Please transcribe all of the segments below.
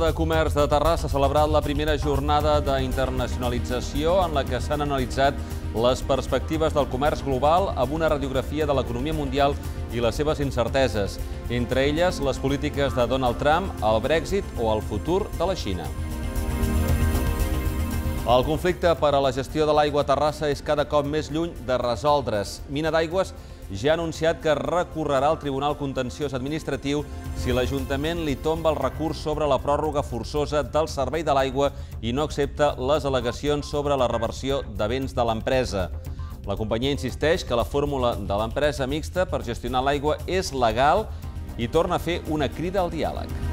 de Comerç de Terrassa ha celebrat la primera jornada d'internacionalització en la que s'han analitzat les perspectives del comerç global amb una radiografia de l'economia mundial i les seves incerteses, entre elles les polítiques de Donald Trump, el Brexit o el futur de la Xina. El conflicte per a la gestió de l'aigua a Terrassa és cada cop més lluny de resoldre's. Mina d'Aigües ja ha anunciat que recorrerà al Tribunal Contenciós Administratiu si l'Ajuntament li tomba el recurs sobre la pròrroga forçosa del Servei de l'Aigua i no accepta les al·legacions sobre la reversió de béns de l'empresa. La companyia insisteix que la fórmula de l'empresa mixta per gestionar l'aigua és legal i torna a fer una crida al diàleg.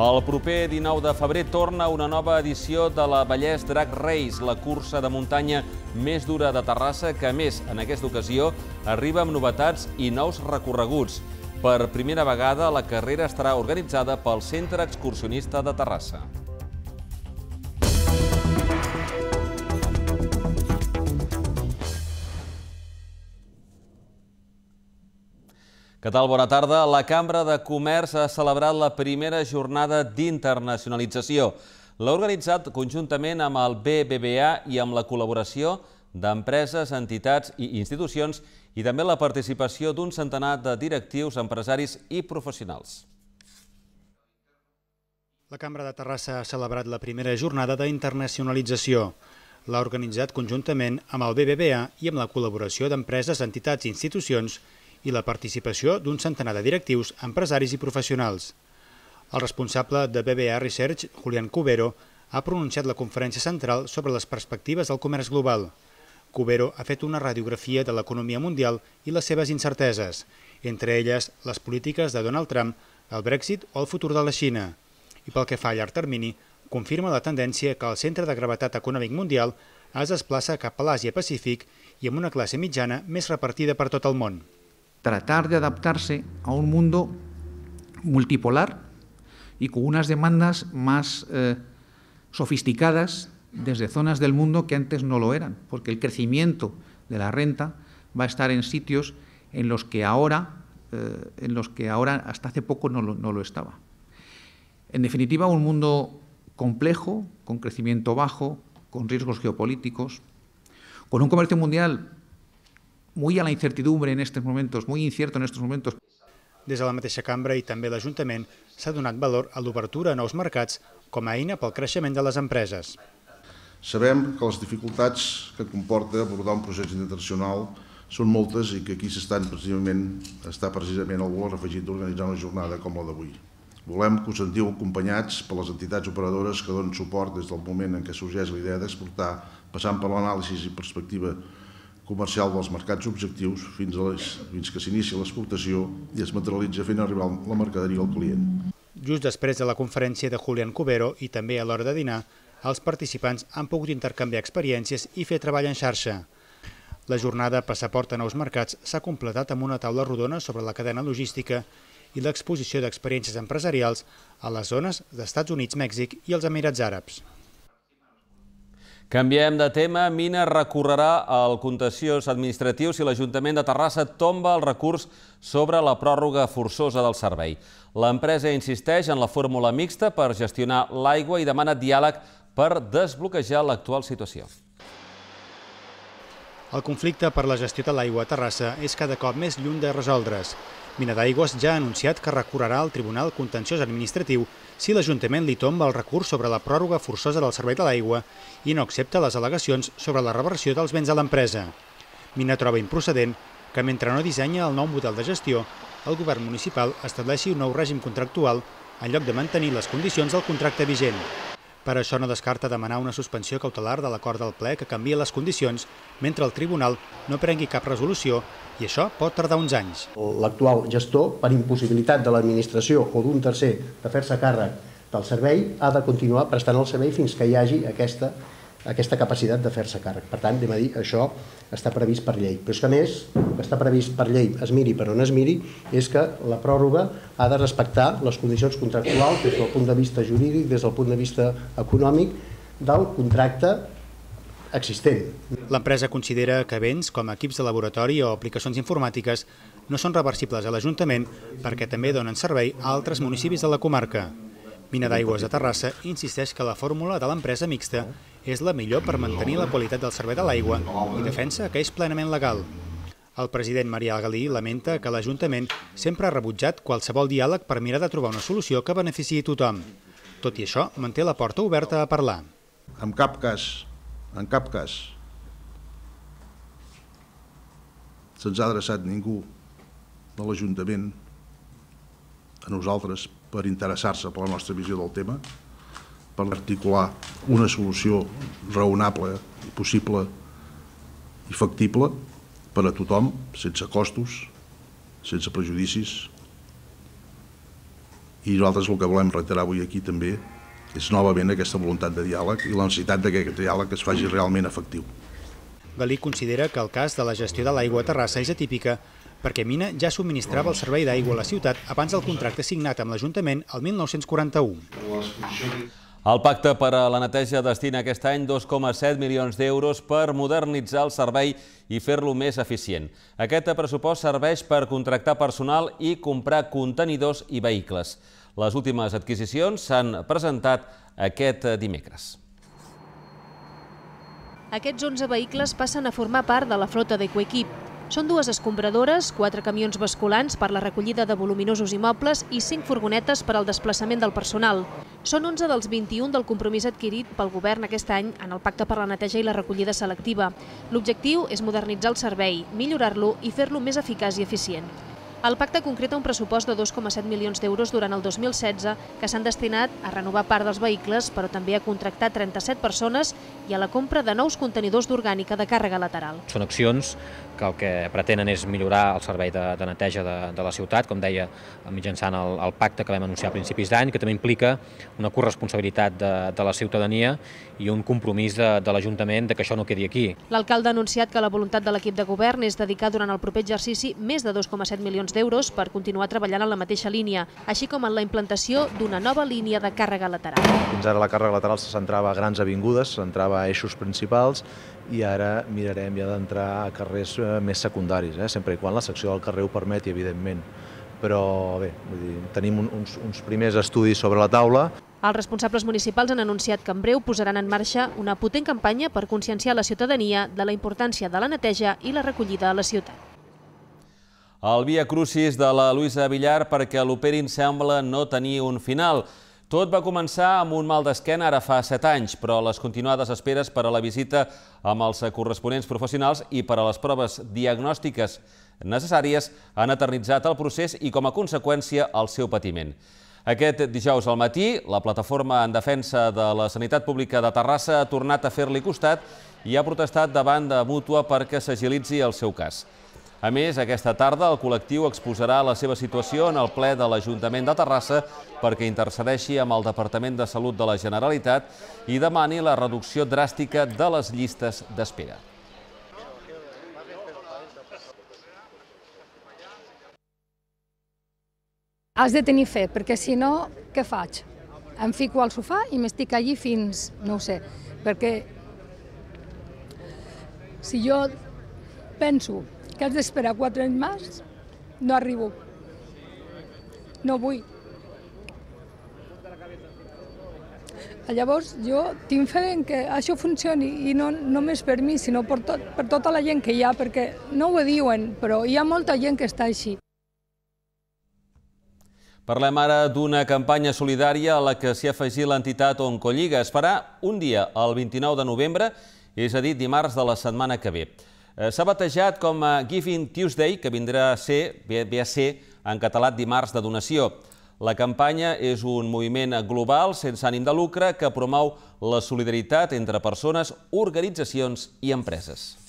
El proper 19 de febrer torna una nova edició de la Vallès Drac Race, la cursa de muntanya més dura de Terrassa, que a més, en aquesta ocasió, arriba amb novetats i nous recorreguts. Per primera vegada, la carrera estarà organitzada pel Centre Excursionista de Terrassa. Què tal? Bona tarda. La Cambra de Comerç ha celebrat la primera jornada d'internacionalització. L'ha organitzat conjuntament amb el BBVA i amb la col·laboració d'empreses, entitats i institucions i també la participació d'un centenar de directius, empresaris i professionals. La Cambra de Terrassa ha celebrat la primera jornada d'internacionalització l'ha organitzat conjuntament amb el BBVA i amb la col·laboració d'empreses, entitats i institucions i la participació d'un centenar de directius, empresaris i professionals. El responsable de BBA Research, Julián Cubero, ha pronunciat la conferència central sobre les perspectives del comerç global. Cubero ha fet una radiografia de l'economia mundial i les seves incerteses, entre elles les polítiques de Donald Trump, el Brexit o el futur de la Xina. I pel que fa a llarg termini, confirma la tendència que el centre de gravetat econòmic mundial es desplaça cap a l'Àsia-Pacífic i amb una classe mitjana més repartida per tot el món. tratar de adaptarse a un mundo multipolar y con unas demandas más eh, sofisticadas desde zonas del mundo que antes no lo eran, porque el crecimiento de la renta va a estar en sitios en los que ahora, eh, en los que ahora hasta hace poco no no lo estaba. En definitiva, un mundo complejo, con crecimiento bajo, con riesgos geopolíticos, con un comercio mundial muy a la incertidumbre en estos momentos, muy incierto en estos momentos. Des de la mateixa cambra i també l'Ajuntament s'ha donat valor a l'obertura a nous mercats com a eina pel creixement de les empreses. Sabem que les dificultats que comporta abordar un procés internacional són moltes i que aquí s'estan precisament, està precisament el valor afegit d'organitzar una jornada com la d'avui. Volem que us sentiu acompanyats per les entitats operadores que donen suport des del moment en què sorgeix la idea d'exportar, passant per l'anàlisi i perspectiva comercial dels mercats objectius fins, a les, fins que s'inicia l'exportació i es materialitza fent arribar la mercaderia al client. Just després de la conferència de Julián Cubero i també a l'hora de dinar, els participants han pogut intercanviar experiències i fer treball en xarxa. La jornada Passaport a nous mercats s'ha completat amb una taula rodona sobre la cadena logística i l'exposició d'experiències empresarials a les zones d'Estats Units, Mèxic i els Emirats Àrabs. Canviem de tema. Mina recorrerà al contenciós administratiu si l'Ajuntament de Terrassa tomba el recurs sobre la pròrroga forçosa del servei. L'empresa insisteix en la fórmula mixta per gestionar l'aigua i demana diàleg per desbloquejar l'actual situació. El conflicte per la gestió de l'aigua a Terrassa és cada cop més lluny de resoldre's. Mina d'Aigües ja ha anunciat que recorrerà al Tribunal Contenciós Administratiu si l'Ajuntament li tomba el recurs sobre la pròrroga forçosa del servei de l'aigua i no accepta les al·legacions sobre la reversió dels béns a l'empresa. Mina troba improcedent que mentre no dissenya el nou model de gestió, el govern municipal estableixi un nou règim contractual en lloc de mantenir les condicions del contracte vigent. Per això no descarta demanar una suspensió cautelar de l'acord del ple que canvia les condicions mentre el tribunal no prengui cap resolució i això pot tardar uns anys. L'actual gestor, per impossibilitat de l'administració o d'un tercer de fer-se càrrec del servei, ha de continuar prestant el servei fins que hi hagi aquesta aquesta capacitat de fer-se càrrec. Per tant, anem a dir, això està previst per llei. Però és que, a més, el que està previst per llei, es miri per on es miri, és que la pròrroga ha de respectar les condicions contractuals des del punt de vista jurídic, des del punt de vista econòmic, del contracte existent. L'empresa considera que béns com equips de laboratori o aplicacions informàtiques no són reversibles a l'Ajuntament perquè també donen servei a altres municipis de la comarca. Mina d'Aigües de Terrassa insisteix que la fórmula de l'empresa mixta és la millor per mantenir la qualitat del servei de l'aigua i defensa que és plenament legal. El president Marià Galí lamenta que l'Ajuntament sempre ha rebutjat qualsevol diàleg per mirar de trobar una solució que beneficiï tothom. Tot i això, manté la porta oberta a parlar. En cap cas, en cap cas, se'ns ha adreçat ningú de l'Ajuntament a nosaltres per interessar-se per la nostra visió del tema, per articular una solució raonable, possible i factible per a tothom, sense costos, sense prejudicis. I nosaltres el que volem reiterar avui aquí també és novament aquesta voluntat de diàleg i la necessitat que aquest diàleg es faci realment efectiu. Galí considera que el cas de la gestió de l'aigua a Terrassa és atípica perquè Mina ja subministrava el servei d'aigua a la ciutat abans del contracte signat amb l'Ajuntament el 1941. El Pacte per a la Neteja destina aquest any 2,7 milions d'euros per modernitzar el servei i fer-lo més eficient. Aquest pressupost serveix per contractar personal i comprar contenidors i vehicles. Les últimes adquisicions s'han presentat aquest dimecres. Aquests 11 vehicles passen a formar part de la flota d'Ecoequip, són dues escombradores, quatre camions basculants per la recollida de voluminosos immobles i cinc furgonetes per al desplaçament del personal. Són 11 dels 21 del compromís adquirit pel govern aquest any en el Pacte per la Neteja i la Recollida Selectiva. L'objectiu és modernitzar el servei, millorar-lo i fer-lo més eficaç i eficient. El pacte concreta un pressupost de 2,7 milions d'euros durant el 2016 que s'han destinat a renovar part dels vehicles, però també a contractar 37 persones i a la compra de nous contenidors d'orgànica de càrrega lateral. Són accions que el que pretenen és millorar el servei de, de neteja de, de la ciutat, com deia, mitjançant el, el pacte que vam anunciar a principis d'any, que també implica una corresponsabilitat de, de la ciutadania i un compromís de, de l'Ajuntament de que això no quedi aquí. L'alcalde ha anunciat que la voluntat de l'equip de govern és dedicar durant el proper exercici més de 2,7 milions milions d'euros per continuar treballant en la mateixa línia, així com en la implantació d'una nova línia de càrrega lateral. Fins ara la càrrega lateral se centrava a grans avingudes, se centrava a eixos principals i ara mirarem ja d'entrar a carrers eh, més secundaris, eh? sempre i quan la secció del carrer ho permeti, evidentment però bé, vull dir, tenim uns, uns primers estudis sobre la taula. Els responsables municipals han anunciat que en breu posaran en marxa una potent campanya per conscienciar la ciutadania de la importància de la neteja i la recollida a la ciutat el Via Crucis de la Luisa Villar perquè l'Operin sembla no tenir un final. Tot va començar amb un mal d'esquena ara fa 7 anys, però les continuades esperes per a la visita amb els corresponents professionals i per a les proves diagnòstiques necessàries han eternitzat el procés i, com a conseqüència, el seu patiment. Aquest dijous al matí, la plataforma en defensa de la sanitat pública de Terrassa ha tornat a fer-li costat i ha protestat davant de Mútua perquè s'agilitzi el seu cas. A més, aquesta tarda el col·lectiu exposarà la seva situació en el ple de l'Ajuntament de Terrassa perquè intercedeixi amb el Departament de Salut de la Generalitat i demani la reducció dràstica de les llistes d'espera. Has de tenir fe, perquè si no, què faig? Em fico al sofà i m'estic allí fins, no ho sé, perquè si jo penso que has d'esperar quatre anys més, no arribo. No vull. Llavors jo tinc fe en que això funcioni i no només per mi, sinó per, per tota la gent que hi ha, perquè no ho diuen, però hi ha molta gent que està així. Parlem ara d'una campanya solidària a la que s'hi ha afegit l'entitat Oncolliga. Es farà un dia, el 29 de novembre, és a dir, dimarts de la setmana que ve. Eh, s'ha batejat com a Giving Tuesday, que vindrà a ser, ve a ser en català dimarts de donació. La campanya és un moviment global sense ànim de lucre que promou la solidaritat entre persones, organitzacions i empreses.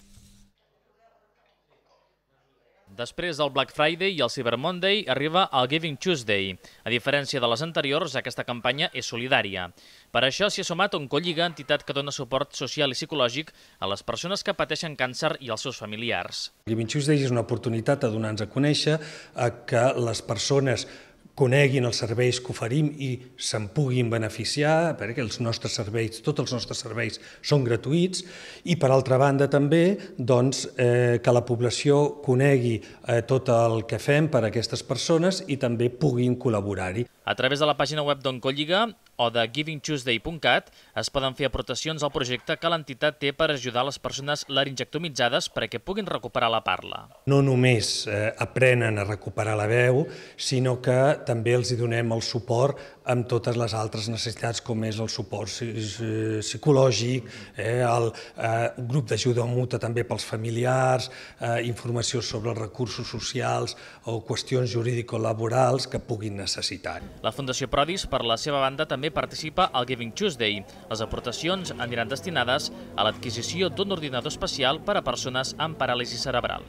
Després del Black Friday i el Cyber Monday arriba el Giving Tuesday. A diferència de les anteriors, aquesta campanya és solidària. Per això s'hi ha sumat colliga, entitat que dona suport social i psicològic a les persones que pateixen càncer i als seus familiars. Giving Tuesday és una oportunitat a donar-nos a conèixer a que les persones coneguin els serveis que oferim i se'n puguin beneficiar, perquè els nostres serveis, tots els nostres serveis són gratuïts, i per altra banda també doncs, eh, que la població conegui eh, tot el que fem per a aquestes persones i també puguin col·laborar-hi. A través de la pàgina web d'Oncolliga o de givingtuesday.cat es poden fer aportacions al projecte que l'entitat té per ajudar les persones laringectomitzades perquè puguin recuperar la parla. No només eh, aprenen a recuperar la veu, sinó que també els donem el suport amb totes les altres necessitats, com és el suport psicològic, eh, el eh, grup d'ajuda muta també pels familiars, eh, informació sobre els recursos socials o qüestions jurídico-laborals que puguin necessitar. La Fundació Prodis, per la seva banda, també participa al Giving Tuesday. Les aportacions aniran destinades a l'adquisició d'un ordinador especial per a persones amb paràlisi cerebral.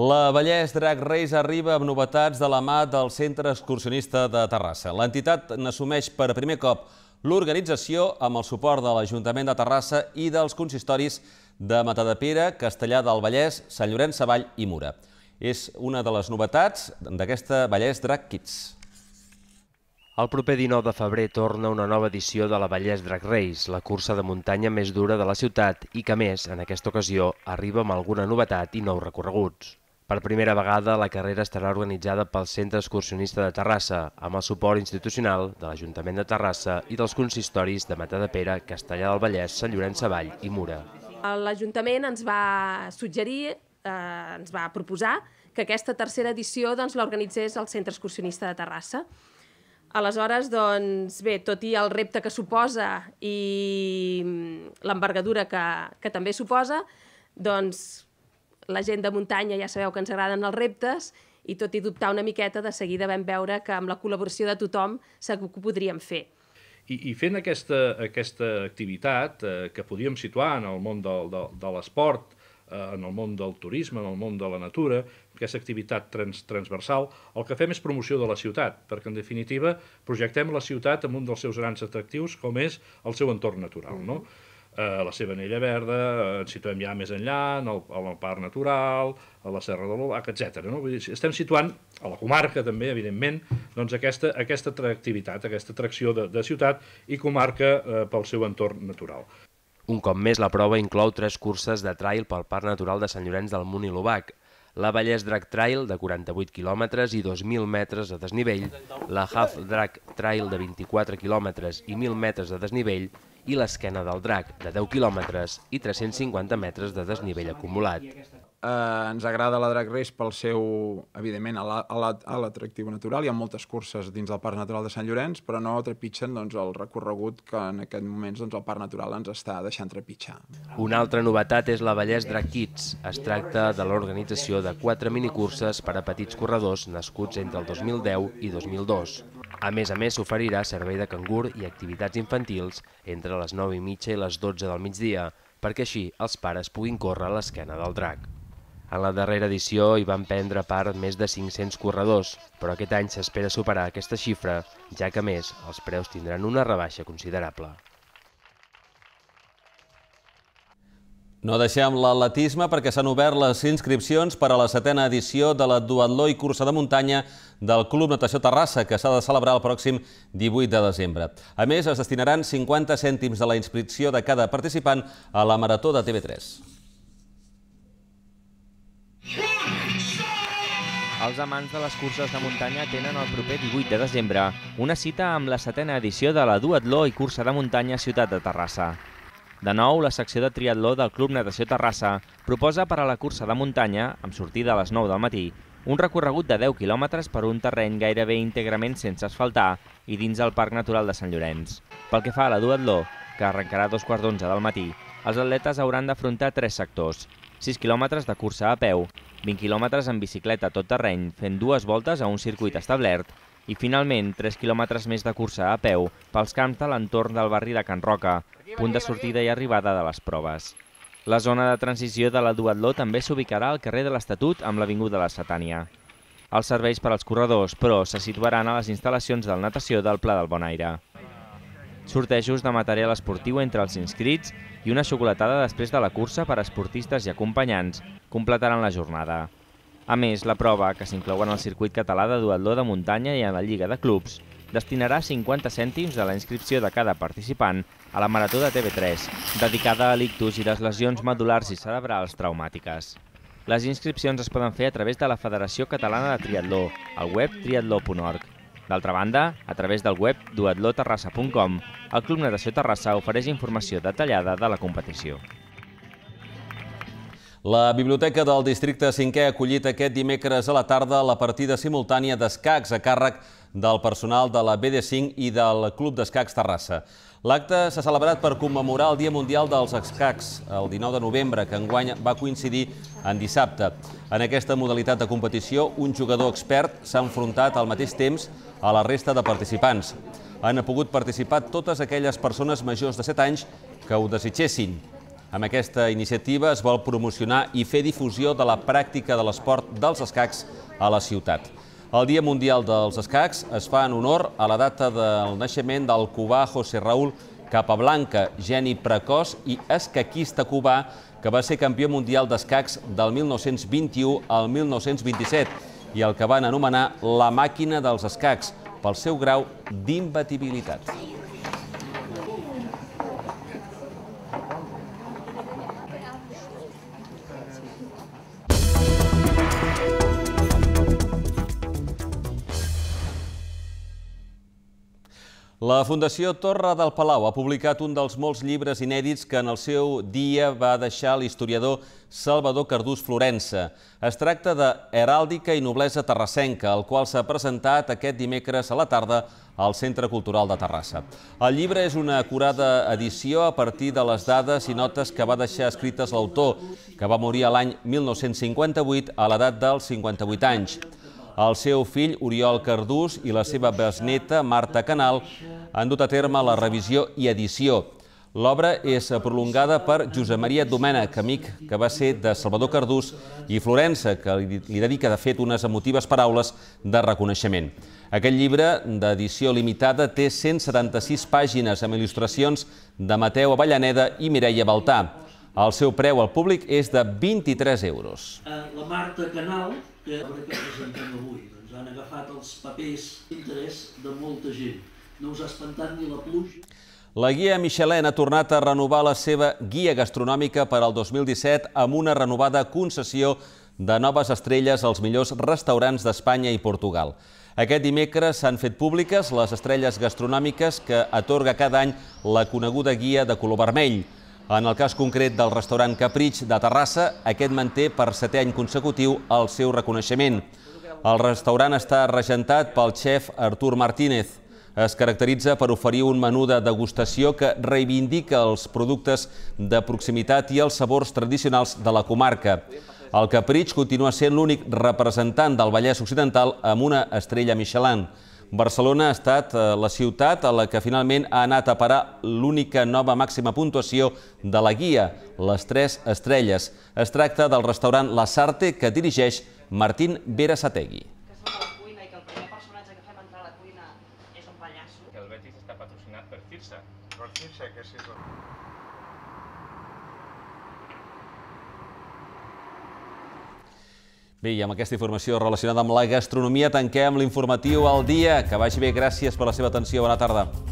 La Vallès Drac Reis arriba amb novetats de la mà del Centre Excursionista de Terrassa. L'entitat n'assumeix per primer cop l'organització amb el suport de l'Ajuntament de Terrassa i dels consistoris de Matadepera, Castellà del Vallès, Sant Llorenç Savall i Mura. És una de les novetats d'aquesta Vallès Drac Kids. El proper 19 de febrer torna una nova edició de la Vallès Drac Reis, la cursa de muntanya més dura de la ciutat i que, més, en aquesta ocasió, arriba amb alguna novetat i nous recorreguts. Per primera vegada, la carrera estarà organitzada pel Centre Excursionista de Terrassa, amb el suport institucional de l'Ajuntament de Terrassa i dels consistoris de Matà de Pere, Castellà del Vallès, Sant Llorenç Savall i Mura. L'Ajuntament ens va suggerir, eh, ens va proposar que aquesta tercera edició doncs, l'organitzés el Centre Excursionista de Terrassa. Aleshores, doncs, bé, tot i el repte que suposa i mm, l'envergadura que, que també suposa, doncs la gent de muntanya ja sabeu que ens agraden els reptes i tot i dubtar una miqueta, de seguida vam veure que amb la col·laboració de tothom segur que ho podríem fer. I, i fent aquesta, aquesta activitat eh, que podíem situar en el món del, de, de l'esport, eh, en el món del turisme, en el món de la natura, aquesta activitat trans, transversal, el que fem és promoció de la ciutat, perquè en definitiva projectem la ciutat amb un dels seus grans atractius, com és el seu entorn natural. Mm -hmm. no? a eh, la seva anella verda, eh, ens situem ja més enllà, en el, en el parc natural, a la Serra de l'Olac, etc. No? Vull dir, estem situant, a la comarca també, evidentment, doncs aquesta, aquesta atractivitat, aquesta atracció de, de ciutat i comarca eh, pel seu entorn natural. Un cop més, la prova inclou tres curses de trail pel Parc Natural de Sant Llorenç del Munt i l'Obac, la Vallès Drag Trail de 48 km i 2.000 metres de desnivell, la Half Drag Trail de 24 km i 1.000 metres de desnivell i l'esquena del drac, de 10 quilòmetres i 350 metres de desnivell acumulat. Eh, ens agrada la Drag Race pel seu, evidentment, a l'atractiu natural. Hi ha moltes curses dins del Parc Natural de Sant Llorenç, però no trepitgen doncs, el recorregut que en aquest moments doncs, el Parc Natural ens està deixant trepitjar. Una altra novetat és la Vallès Drag Kids. Es tracta de l'organització de quatre minicurses per a petits corredors nascuts entre el 2010 i 2002. A més a més, s'oferirà servei de cangur i activitats infantils entre les 9 i mitja i les 12 del migdia, perquè així els pares puguin córrer a l'esquena del drac. En la darrera edició hi van prendre part més de 500 corredors, però aquest any s'espera superar aquesta xifra, ja que a més els preus tindran una rebaixa considerable. No deixem l'atletisme perquè s'han obert les inscripcions per a la setena edició de la duatló i cursa de muntanya del Club Natació Terrassa, que s'ha de celebrar el pròxim 18 de desembre. A més, es destinaran 50 cèntims de la inscripció de cada participant a la Marató de TV3. Els amants de les curses de muntanya tenen el proper 18 de desembre una cita amb la setena edició de la Duatló i cursa de muntanya Ciutat de Terrassa. De nou, la secció de triatló del Club Natació Terrassa proposa per a la cursa de muntanya, amb sortida a les 9 del matí, un recorregut de 10 quilòmetres per un terreny gairebé íntegrament sense asfaltar i dins el Parc Natural de Sant Llorenç. Pel que fa a la duatló, que arrencarà a dos quarts d'onze del matí, els atletes hauran d'afrontar tres sectors, 6 quilòmetres de cursa a peu, 20 quilòmetres en bicicleta tot terreny, fent dues voltes a un circuit establert i finalment 3 quilòmetres més de cursa a peu pels camps de l'entorn del barri de Can Roca, punt de sortida i arribada de les proves. La zona de transició de la Duatló també s'ubicarà al carrer de l'Estatut amb l'Avinguda de la Satània. Els serveis per als corredors, però, se situaran a les instal·lacions del natació del Pla del Bonaire. Sortejos de material esportiu entre els inscrits i una xocolatada després de la cursa per a esportistes i acompanyants completaran la jornada. A més, la prova, que s'inclou en el circuit català de duatló de muntanya i en la Lliga de Clubs, destinarà 50 cèntims de la inscripció de cada participant a la Marató de TV3, dedicada a l'ictus i les lesions medulars i cerebrals traumàtiques. Les inscripcions es poden fer a través de la Federació Catalana de Triatló, al web triatló.org. D'altra banda, a través del web duatloterrassa.com, el Club Natació Terrassa ofereix informació detallada de la competició. La Biblioteca del Districte 5è ha acollit aquest dimecres a la tarda la partida simultània d'escacs a càrrec del personal de la BD5 i del Club d'Escacs Terrassa. L'acte s'ha celebrat per commemorar el Dia Mundial dels Escacs, el 19 de novembre, que enguany va coincidir en dissabte. En aquesta modalitat de competició, un jugador expert s'ha enfrontat al mateix temps a la resta de participants. Han pogut participar totes aquelles persones majors de 7 anys que ho desitgessin. Amb aquesta iniciativa es vol promocionar i fer difusió de la pràctica de l'esport dels escacs a la ciutat. El Dia Mundial dels Escacs es fa en honor a la data del naixement del cubà José Raúl Capablanca, geni precoç i escaquista cubà que va ser campió mundial d'escacs del 1921 al 1927 i el que van anomenar la màquina dels escacs pel seu grau d'imbatibilitat. La Fundació Torre del Palau ha publicat un dels molts llibres inèdits que en el seu dia va deixar l'historiador Salvador Cardús Florença. Es tracta de Heràldica i noblesa terrassenca, el qual s'ha presentat aquest dimecres a la tarda al Centre Cultural de Terrassa. El llibre és una acurada edició a partir de les dades i notes que va deixar escrites l'autor, que va morir l'any 1958 a l'edat dels 58 anys. El seu fill, Oriol Cardús, i la seva besneta, Marta Canal, han dut a terme la revisió i edició. L'obra és prolongada per Josep Maria Domènech, amic que va ser de Salvador Cardús, i Florença, que li dedica, de fet, unes emotives paraules de reconeixement. Aquest llibre, d'edició limitada, té 176 pàgines amb il·lustracions de Mateu Avellaneda i Mireia Baltà. El seu preu al públic és de 23 euros. Eh, la Marta Canal, que presentem avui, doncs han agafat els papers d'interès de molta gent. No us ha espantat ni la pluja. La Guia Michelin ha tornat a renovar la seva guia gastronòmica per al 2017 amb una renovada concessió de noves estrelles als millors restaurants d'Espanya i Portugal. Aquest dimecres s'han fet públiques les estrelles gastronòmiques que atorga cada any la coneguda guia de color vermell. En el cas concret del restaurant Capritx de Terrassa, aquest manté per setè any consecutiu el seu reconeixement. El restaurant està regentat pel xef Artur Martínez. Es caracteritza per oferir un menú de degustació que reivindica els productes de proximitat i els sabors tradicionals de la comarca. El Capritx continua sent l'únic representant del Vallès Occidental amb una estrella Michelin. Barcelona ha estat eh, la ciutat a la que finalment ha anat a parar l'única nova màxima puntuació de la guia, les 3 estrelles. Es tracta del restaurant La Sarte que dirigeix Martín Berasategui. Bé, i amb aquesta informació relacionada amb la gastronomia tanquem l'informatiu al dia. Que vagi bé, gràcies per la seva atenció. Bona tarda.